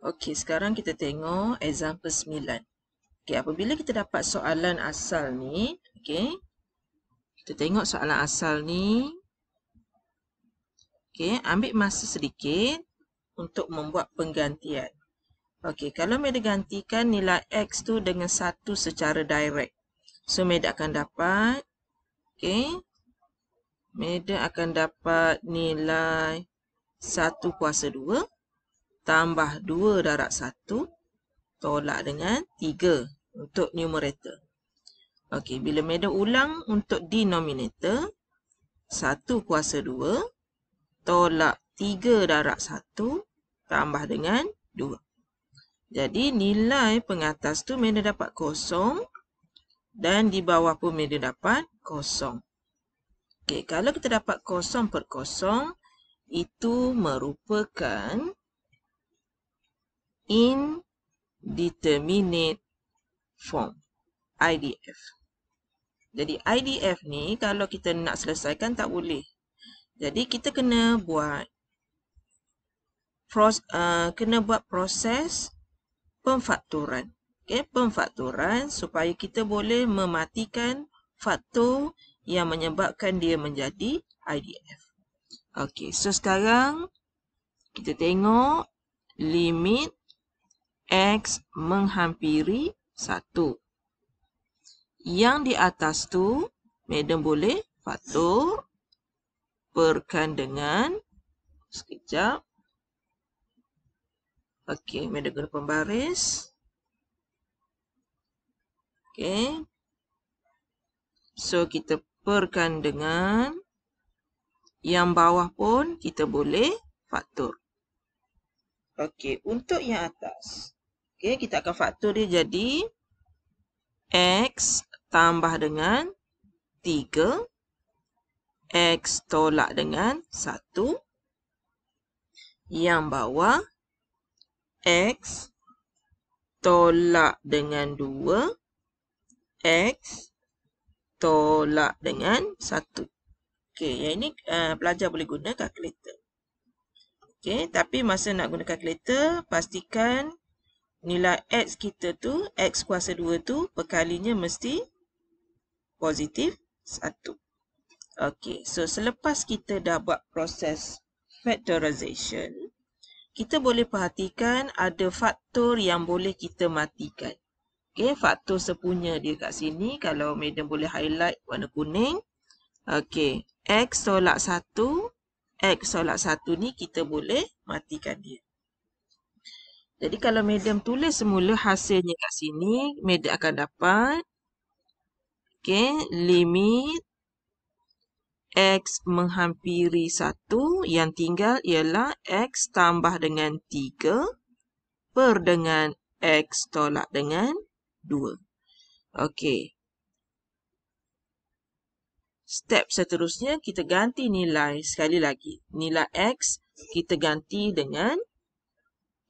Okey, sekarang kita tengok example 9. Okey, apabila kita dapat soalan asal ni, okey. Kita tengok soalan asal ni. Okey, ambil masa sedikit untuk membuat penggantian. Okey, kalau Meda gantikan nilai X tu dengan 1 secara direct. So, Meda akan dapat, okey. Meda akan dapat nilai 1 kuasa 2 tambah 2 darab 1 tolak dengan 3 untuk numerator. Okey, bila madam ulang untuk denominator, 1 kuasa 2 tolak 3 darab 1 tambah dengan 2. Jadi nilai pengatas tu madam dapat kosong dan di bawah pun madam dapat kosong. Okey, kalau kita dapat kosong per kosong, itu merupakan indeterminate form IDF. Jadi IDF ni kalau kita nak selesaikan tak boleh. Jadi kita kena buat pros, uh, kena buat proses pemfakturan. okay? pemfakturan supaya kita boleh mematikan faktor yang menyebabkan dia menjadi IDF. Okey, so sekarang kita tengok limit X menghampiri 1. Yang di atas tu, Madam boleh patuh perkan dengan sekejap. Okey, Madam guna pembaris. Okey. So, kita perkan dengan yang bawah pun kita boleh faktur. Okey, untuk yang atas. Okey, kita akan faktor dia jadi X tambah dengan 3 X tolak dengan 1 Yang bawah X tolak dengan 2 X tolak dengan 1 Okey, yang ini uh, pelajar boleh guna kalkulator Okey, tapi masa nak guna kalkulator Pastikan nilai X kita tu, X kuasa 2 tu, perkalinya mesti positif 1. Okey, so selepas kita dah buat proses factorization, kita boleh perhatikan ada faktor yang boleh kita matikan. Okey, faktor sepunya dia kat sini. Kalau medium boleh highlight warna kuning. Okey, X tolak 1. X tolak 1 ni kita boleh matikan dia. Jadi kalau medium tulis semula hasilnya kat sini, medium akan dapat okay, limit x menghampiri 1 yang tinggal ialah x tambah dengan 3 per dengan x tolak dengan 2. Okey. Step seterusnya kita ganti nilai sekali lagi. Nilai x kita ganti dengan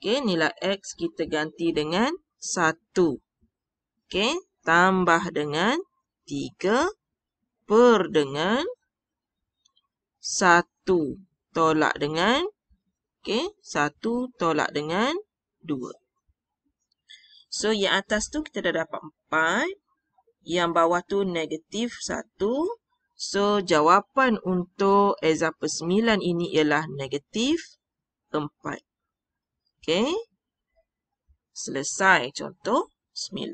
Okey, nilai X kita ganti dengan 1. Okey, tambah dengan 3 per dengan 1 tolak dengan Okey, 1 tolak dengan 2. So, yang atas tu kita dah dapat 4. Yang bawah tu negatif 1. So, jawapan untuk example 9 ini ialah negatif 4. Okay, Selesai contoh 9.